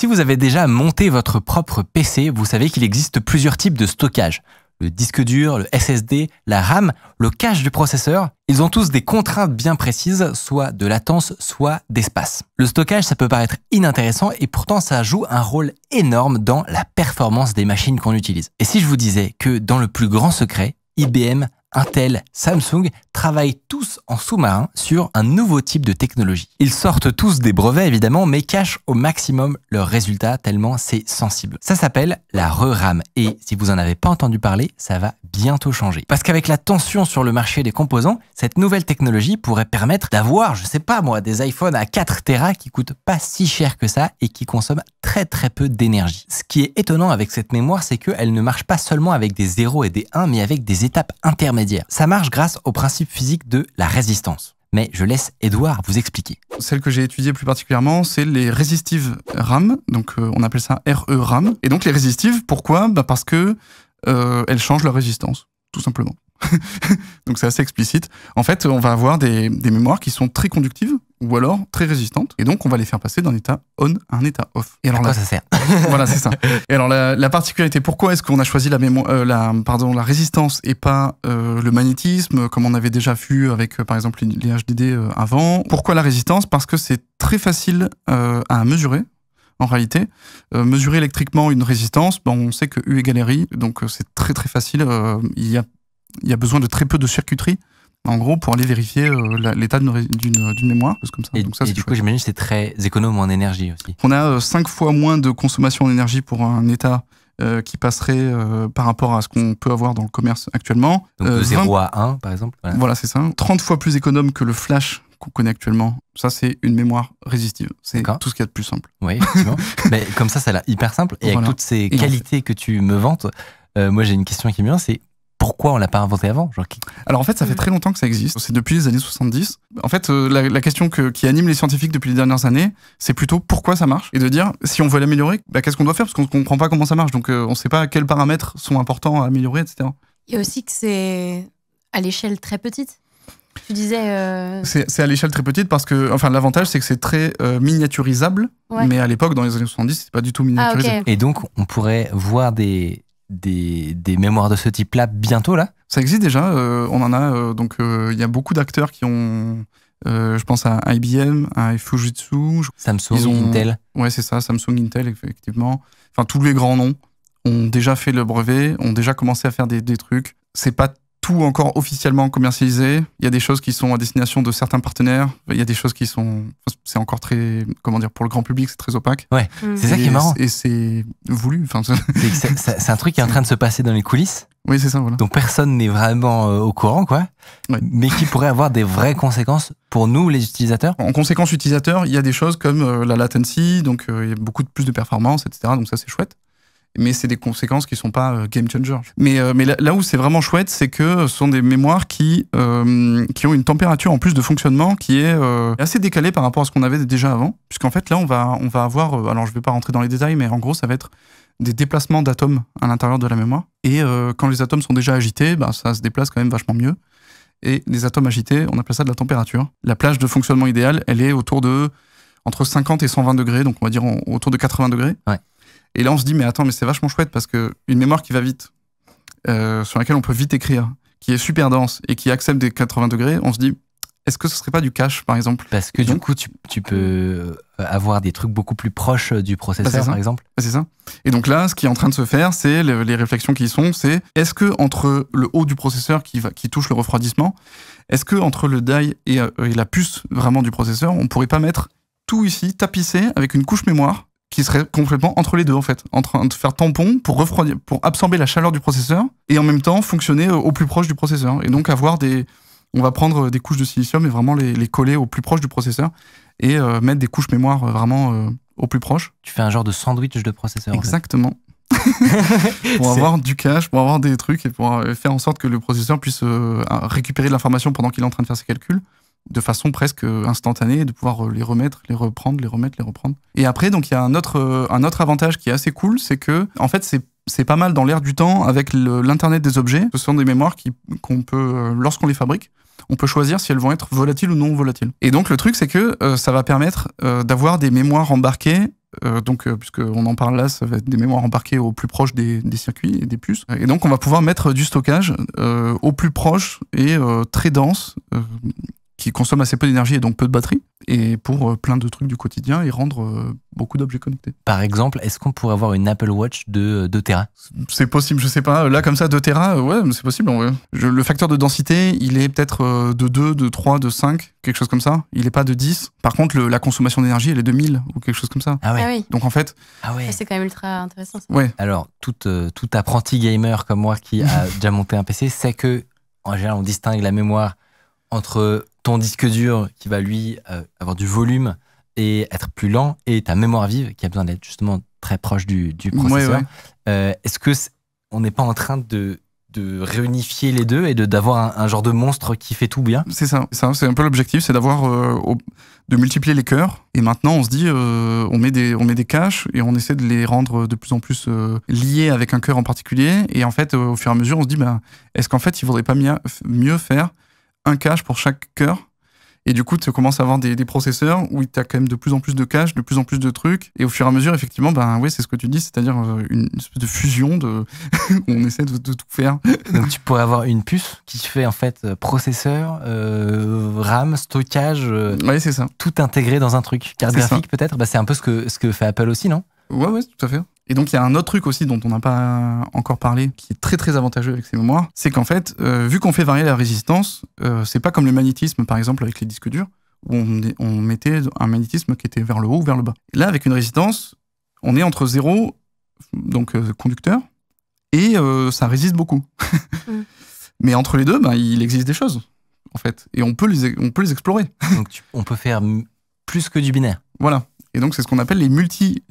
si vous avez déjà monté votre propre PC, vous savez qu'il existe plusieurs types de stockage. Le disque dur, le SSD, la RAM, le cache du processeur, ils ont tous des contraintes bien précises, soit de latence, soit d'espace. Le stockage, ça peut paraître inintéressant et pourtant ça joue un rôle énorme dans la performance des machines qu'on utilise. Et si je vous disais que dans le plus grand secret, IBM Intel, Samsung travaillent tous en sous-marin sur un nouveau type de technologie. Ils sortent tous des brevets évidemment, mais cachent au maximum leurs résultats tellement c'est sensible. Ça s'appelle la re-RAM et si vous en avez pas entendu parler, ça va bientôt changer. Parce qu'avec la tension sur le marché des composants, cette nouvelle technologie pourrait permettre d'avoir, je sais pas moi, des iPhones à 4 Tera qui coûtent pas si cher que ça et qui consomment très très peu d'énergie. Ce qui est étonnant avec cette mémoire, c'est qu'elle ne marche pas seulement avec des 0 et des 1, mais avec des étapes intermédiaires dire. Ça marche grâce au principe physique de la résistance. Mais je laisse Edouard vous expliquer. Celle que j'ai étudiée plus particulièrement, c'est les résistives RAM. Donc euh, on appelle ça RE RAM. Et donc les résistives, pourquoi bah, Parce que euh, elles changent leur résistance, tout simplement. donc c'est assez explicite. En fait, on va avoir des mémoires qui sont très conductives, ou alors très résistantes. Et donc, on va les faire passer d'un état on à un état off. Et alors, à quoi ça sert Voilà, c'est ça. Et alors, la, la particularité, pourquoi est-ce qu'on a choisi la, euh, la, pardon, la résistance et pas euh, le magnétisme, comme on avait déjà vu avec, euh, par exemple, les HDD avant Pourquoi la résistance Parce que c'est très facile à mesurer en réalité. mesurer électriquement une résistance, ben on sait que U égale RI, donc c'est très très facile. Il y, a, y, a, besoin de très peu de circuiterie en gros, pour aller vérifier euh, l'état d'une euh, mémoire, comme ça. Et, du coup, j'imagine que c'est très économe en énergie aussi. On a 5 euh, fois moins de consommation d'énergie pour un état qui passerait par rapport à ce qu'on peut avoir dans le commerce actuellement. Donc de 0 à 1, par exemple. Voilà, c'est ça. 30 fois plus économe que le flash qu'on connaît actuellement. Ça, c'est une mémoire résistive. C'est tout ce qu'il y a de plus simple. Oui, effectivement. Mais comme ça, ça a hyper simple. Et avec toutes ces qualités que tu me vantes, moi, j'ai une question qui me vient, c'est pourquoi on l'a pas inventé avant Alors en fait, ça fait très longtemps que ça existe. C'est depuis les années 70. En fait, euh, la, question qui anime les scientifiques depuis les dernières années, c'est plutôt pourquoi ça marche et de dire si on veut l'améliorer, bah, qu'est-ce qu'on doit faire parce qu'on ne comprend pas comment ça marche. Donc euh, on ne sait pas quels paramètres sont importants à améliorer, etc. Il y aussi que c'est à l'échelle très petite. Tu disais. Euh, c'est à l'échelle très petite parce que, enfin, l'avantage, c'est que c'est très miniaturisable. Mais à l'époque, dans les années 70, c'est pas du tout ah, miniaturisable. Et donc, on pourrait voir des des, mémoires de ce type-là bientôt là Ça existe déjà. Euh, on en a euh, donc euh, il y a beaucoup d'acteurs qui ont. je pense à IBM, à Fujitsu, Samsung, Intel. Ouais, c'est ça, Samsung, Intel, effectivement. Enfin, tous les grands noms ont déjà fait le brevet, ont déjà commencé à faire des, des trucs. C'est pas encore officiellement commercialisé. Il y a des choses qui sont à destination de certains partenaires. Il y a des choses qui sont. C'est encore très. Comment dire Pour le grand public, c'est très opaque. Ouais, mm. c'est ça qui est marrant. Et c'est voulu. Enfin, c'est un truc qui est en train de se passer dans les coulisses. Oui, c'est ça, voilà. Donc personne n'est vraiment euh, au courant, quoi. Ouais. Mais qui pourrait avoir des vraies conséquences pour nous, les utilisateurs. En conséquence utilisateurs, il y a des choses comme euh, la latency, donc euh, il y a beaucoup de, plus de performance, etc. Donc ça, c'est chouette mais c'est des conséquences qui sont pas euh, game changer. Mais, euh, mais là, où c'est vraiment chouette, c'est que ce sont des mémoires qui, euh, qui ont une température en plus de fonctionnement qui est assez décalée par rapport à ce qu'on avait déjà avant, puisqu'en fait là on va, on va avoir, alors je vais pas rentrer dans les détails, mais en gros ça va être des déplacements d'atomes à l'intérieur de la mémoire. Et quand les atomes sont déjà agités, bah, ça se déplace quand même vachement mieux. Et les atomes agités, on appelle ça de la température. La plage de fonctionnement idéale, elle est autour de entre 50 et 120 degrés, donc on va dire autour de 80 degrés. Ouais. Et là, on se dit, mais attends, mais c'est vachement chouette parce que une mémoire qui va vite, euh, sur laquelle on peut vite écrire, qui est super dense et qui accepte des 80 degrés, on se dit, est-ce que ce serait pas du cache, par exemple Parce que du coup, tu, peux euh, avoir des trucs beaucoup plus proches euh, du processeur, par exemple. Ah, c'est ça. Et donc là, ce qui est en train de se faire, c'est les, réflexions qui sont, c'est est-ce que entre le haut du processeur qui, va, qui touche le refroidissement, est-ce que entre le die et, et, la puce vraiment du processeur, on pourrait pas mettre tout ici tapissé avec une couche mémoire qui serait complètement entre les deux en fait, en train de faire tampon pour refroidir, pour absorber la chaleur du processeur et en même temps fonctionner euh, au plus proche du processeur et donc avoir des, on va prendre euh, des couches de silicium et vraiment les, coller au plus proche du processeur et euh, mettre des couches mémoire vraiment au plus proche. Tu fais un genre de sandwich de processeur. Exactement. pour avoir du cache, pour avoir des trucs et pour faire en sorte que le processeur puisse récupérer de l'information pendant qu'il est en train de faire ses calculs de façon presque instantanée, de pouvoir euh, les remettre, les reprendre, les remettre, les reprendre. Et après, donc il y a un autre, euh, un autre avantage qui est assez cool, c'est que en fait c'est c'est pas mal dans l'air du temps avec l'internet des objets. Ce sont des mémoires qu'on peut, euh, lorsqu'on les fabrique, on peut choisir si elles vont être volatiles ou non volatiles. Et donc le truc, c'est que ça va permettre d'avoir des mémoires embarquées. donc donc, on en parle là, ça va être des mémoires embarquées au plus proche des, des circuits et des puces. Et donc, on va pouvoir mettre du stockage au plus proche et très dense qui consomme assez peu d'énergie et donc peu de batterie, et pour euh, plein de trucs du quotidien et rendre euh, beaucoup d'objets connectés. Par exemple, est-ce qu'on pourrait avoir une Apple Watch de 2 euh, Tera C'est possible, je sais pas. Là, comme ça, 2 Tera, ouais, c'est possible. le facteur de densité, il est peut-être de 2, de 3, de 5, quelque chose comme ça. Il n'est pas de 10. Par contre, la consommation d'énergie, elle est de 1000 ou quelque chose comme ça. Ah, ouais. Ah oui. Donc en fait. Ah C'est quand même ultra intéressant. Ouais. Alors, tout, tout apprenti gamer comme moi qui a déjà monté un PC sait que, en général, on distingue la mémoire entre ton disque dur qui va lui euh, avoir du volume et être plus lent et ta mémoire vive qui a besoin d'être justement très proche du, processeur. Euh, est-ce que on n'est pas en train de, réunifier les deux et d'avoir de, un, un, genre de monstre qui fait tout bien C'est ça, c'est un peu l'objectif, c'est d'avoir euh, de multiplier les cœurs. Et maintenant, on se dit, on met des on met des caches et on essaie de les rendre de plus en plus liés avec un cœur en particulier. Et en fait, au fur et à mesure, on se dit, ben, est-ce qu'en fait, il faudrait pas mieux faire un cache pour chaque cœur. Et du coup, tu commences à avoir des, processeurs où tu as quand même de plus en plus de caches, de plus en plus de trucs. Et au fur et à mesure, effectivement, ben oui, c'est ce que tu dis, c'est-à-dire euh, une espèce de fusion de où on essaie de, tout faire. Donc tu pourrais avoir une puce qui fait en fait euh, processeur, euh, RAM, stockage, tout intégré dans un truc. Carte graphique peut-être, bah, c'est un peu ce que, ce que fait Apple aussi, non Ouais, ouais, tout à fait. Et donc il y a un autre truc aussi dont on n'a pas encore parlé, qui est très très avantageux avec ces mémoires, c'est qu'en fait, euh, vu qu'on fait varier la résistance, euh, c'est pas comme le magnétisme par exemple avec les disques durs, où on, mettait un magnétisme qui était vers le haut ou vers le bas. Là, avec une résistance, on est entre zéro, donc euh, conducteur, et euh, ça résiste beaucoup. Mm. Mais entre les deux, ben, il existe des choses, en fait, et on peut les, on peut les explorer. donc on peut faire plus que du binaire. Voilà. Et donc, c'est ce qu'on appelle les multi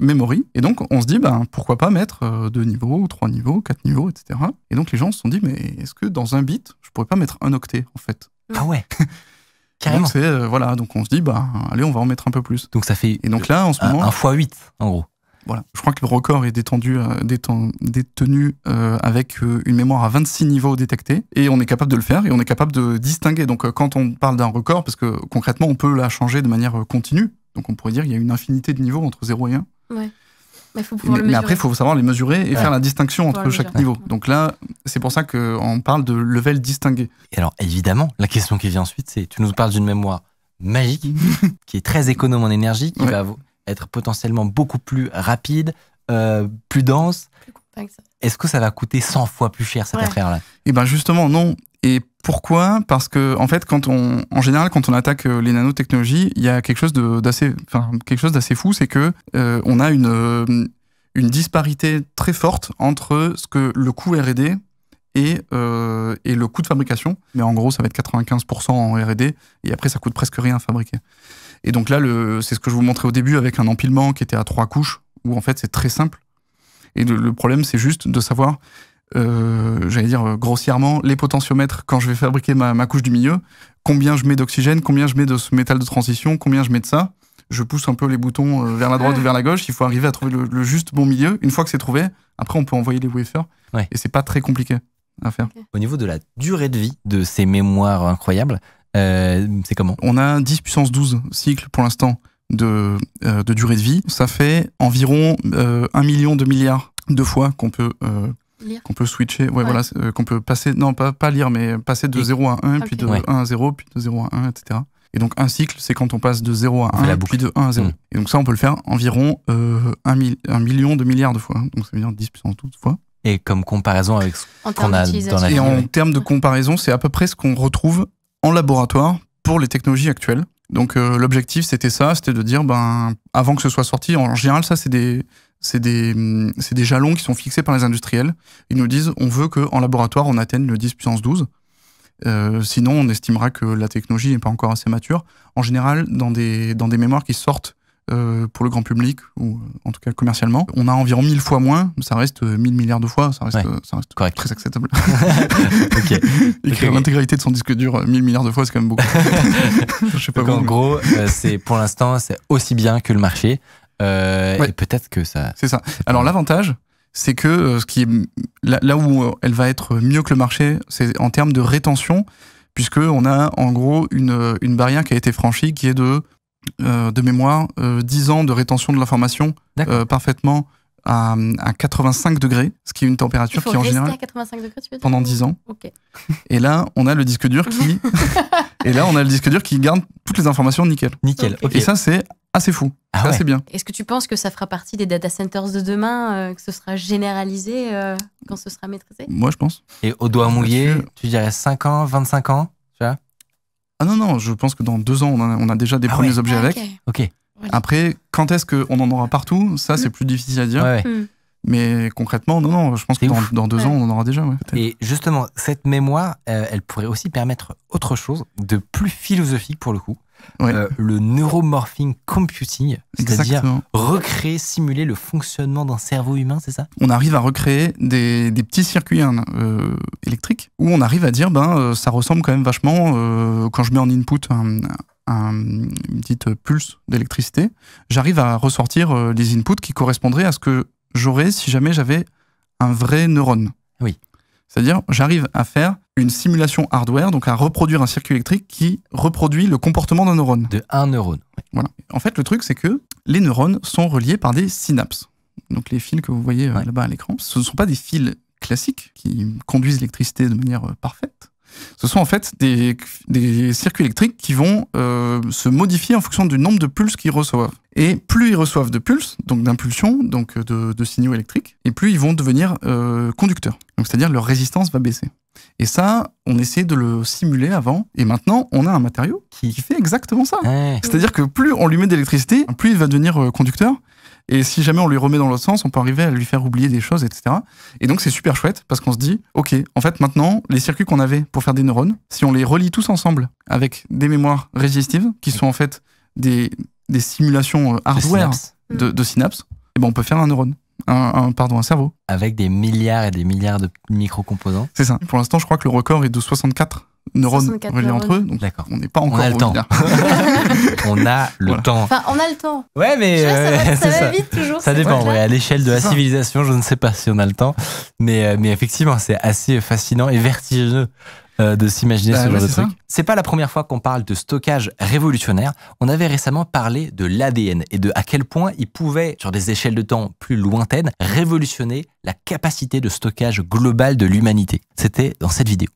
memory. Et donc, on se dit, ben, pourquoi pas mettre euh, deux niveaux, trois niveaux, quatre niveaux, etc. Et donc, les gens se sont dit, mais est-ce que dans un bit, je pourrais pas mettre un octet, en fait Ah ouais Carrément. Donc, euh, voilà, donc on se dit, bah, allez, on va en mettre un peu plus. Donc, ça fait. Et donc là, en ce moment. Un fois 8 en gros. Voilà. Je crois que le record est détendu, euh, détenu avec une mémoire à 26 niveaux détectés et on est capable de le faire et on est capable de distinguer. Donc quand on parle d'un record, parce que concrètement on peut la changer de manière continue, donc on pourrait dire qu'il y a une infinité de niveaux entre 0 et 1. Ouais. Bah, mais, après, il faut savoir les mesurer et faire la distinction entre chaque niveau. Donc là, c'est pour ça qu'on parle de level distingué. Et alors, évidemment, la question qui vient ensuite, c'est tu nous parles d'une mémoire magique qui est très économe en énergie, qui va être potentiellement beaucoup plus rapide, euh, plus dense. Est-ce que ça va coûter 100 fois plus cher cette affaire-là et eh bien, justement, non. Et pourquoi Parce que en fait, quand on, en général, quand on attaque euh, les nanotechnologies, il y a quelque chose d'assez, enfin, quelque chose d'assez fou, c'est que euh, on a une euh, une disparité très forte entre ce que le coût R&D et, et, le coût de fabrication. Mais en gros, ça va être 95% en R&D et après, ça coûte presque rien à fabriquer. Et donc là, c'est ce que je vous montrais au début avec un empilement qui était à trois couches, où en fait, c'est très simple. Et le problème, c'est juste de savoir euh, j'allais dire euh, grossièrement, les potentiomètres quand je vais fabriquer ma, couche du milieu, combien je mets d'oxygène, combien je mets de ce métal de transition, combien je mets de ça. Je pousse un peu les boutons euh, vers la droite ou vers la gauche. Il faut arriver à trouver le, juste bon milieu. Une fois que c'est trouvé, après on peut envoyer les wafers. Et c'est pas très compliqué à faire. Au niveau de la durée de vie de ces mémoires incroyables, c'est comment On a 10 puissance 12 cycles pour l'instant de, de durée de vie. Ça fait environ 1 million de milliards de fois qu'on peut qu'on peut switcher, ouais, voilà, euh, qu'on peut passer, non pas, pas lire, mais passer de 0 à 1, puis de 1 à 0, puis de 0 à 1, etc. Et donc un cycle, c'est quand on passe de 0 à 1, puis de 1 à 0. Mm. Et donc ça, on peut le faire environ euh, un million de milliards de fois. Donc ça veut dire 10 puissance 12 fois. Et comme comparaison avec ce qu'on a dans la vie. Et en termes de comparaison, c'est à peu près ce qu'on retrouve en laboratoire pour les technologies actuelles. Donc euh, l'objectif, c'était ça, c'était de dire, ben, avant que ce soit sorti, en général, ça, c'est des c'est des, mm, des, jalons qui sont fixés par les industriels. Ils nous disent on veut qu'en laboratoire, on atteigne le 10 puissance 12. Euh, sinon, on estimera que la technologie n'est pas encore assez mature. En général, dans des, dans des mémoires qui sortent euh, pour le grand public, ou en tout cas commercialement, on a environ 1000 fois moins, ça reste 1000 euh, milliards de fois, ça reste, correct. très acceptable. Écrire l'intégralité de son disque dur 1000 milliards de fois, c'est quand même beaucoup. sais en gros, c'est pour l'instant, c'est aussi bien que le marché. Euh, Et peut-être que ça. C'est ça. Alors l'avantage, c'est que euh, ce qui est, là, où euh, elle va être mieux que le marché, c'est en termes de rétention, puisque on a en gros une, euh, barrière qui a été franchie, qui est de de mémoire 10 ans de rétention de l'information parfaitement à, 85 degrés, ce qui est une température qui en général 85 tu veux dire pendant 10 ans. Et là, on a le disque dur qui et là, on a le disque dur qui garde toutes les informations nickel. Nickel. Et ça, c'est ah, c'est fou. Ah c'est bien. Est-ce que tu penses que ça fera partie des data centers de demain, euh, que ce sera généralisé euh, quand ce sera maîtrisé Moi, je pense. Et au doigt mouillé, tu dirais 5 ans, 25 ans Ah non, non, je pense que dans deux ans, on a, déjà des ah premiers objets ah, avec. Ok. Après, quand est-ce qu'on en aura partout Ça, c'est hmm. plus difficile à dire. Hmm. Mais concrètement, non, non, je pense que dans, deux ans, on en aura déjà. et justement, cette mémoire, euh, elle pourrait aussi permettre autre chose de plus philosophique pour le coup. Euh, le neuromorphing computing, c'est-à-dire recréer, simuler le fonctionnement d'un cerveau humain, c'est ça On arrive à recréer des, petits circuits hein, euh, électriques où on arrive à dire, ben, ça ressemble quand même vachement, quand je mets en input un, une petite pulse d'électricité, j'arrive à ressortir des inputs qui correspondraient à ce que j'aurais si jamais j'avais un vrai neurone. Oui. C'est-à-dire, j'arrive à faire une simulation hardware, donc à reproduire un circuit électrique qui reproduit le comportement d'un neurone. De un neurone. Voilà. En fait, le truc, c'est que les neurones sont reliés par des synapses. Donc les fils que vous voyez euh, là-bas à l'écran, ce ne sont pas des fils classiques qui conduisent l'électricité de manière euh, parfaite. Ce sont en fait des, circuits électriques qui vont euh, se modifier en fonction du nombre de pulses qu'ils reçoivent. Et plus ils reçoivent de pulses, donc d'impulsions, donc euh, de, signaux électriques, et plus ils vont devenir euh, conducteurs. c'est-à-dire leur résistance va baisser. Et ça, on essayait de le simuler avant, et maintenant on a un matériau qui fait exactement ça. Eh. C'est-à-dire que plus on lui met d'électricité, plus il va devenir conducteur, et si jamais on lui remet dans l'autre sens, on peut arriver à lui faire oublier des choses, etc. Et donc c'est super chouette parce qu'on se dit, ok, en fait maintenant, les circuits qu'on avait pour faire des neurones, si on les relie tous ensemble avec des mémoires résistives, qui sont en fait des, simulations euh, hardware de, mm. de, synapses, et eh ben on peut faire un neurone. Un, pardon, un cerveau. Avec des milliards et des milliards de micro-composants. C'est ça. Pour l'instant, je crois que le record est de 64 neurones reliés entre eux. Donc on n'est pas encore on a le temps. on a le temps. Enfin, on a le temps. Ouais, mais ça, va, vite toujours. Ça dépend. à l'échelle de la civilisation, je ne sais pas si on a le temps, mais euh, mais effectivement, c'est assez fascinant et vertigineux. Euh, de s'imaginer bah ce genre de truc. C'est pas la première fois qu'on parle de stockage révolutionnaire. On avait récemment parlé de l'ADN et de à quel point il pouvait, sur des échelles de temps plus lointaines, révolutionner la capacité de stockage globale de l'humanité. C'était dans cette vidéo.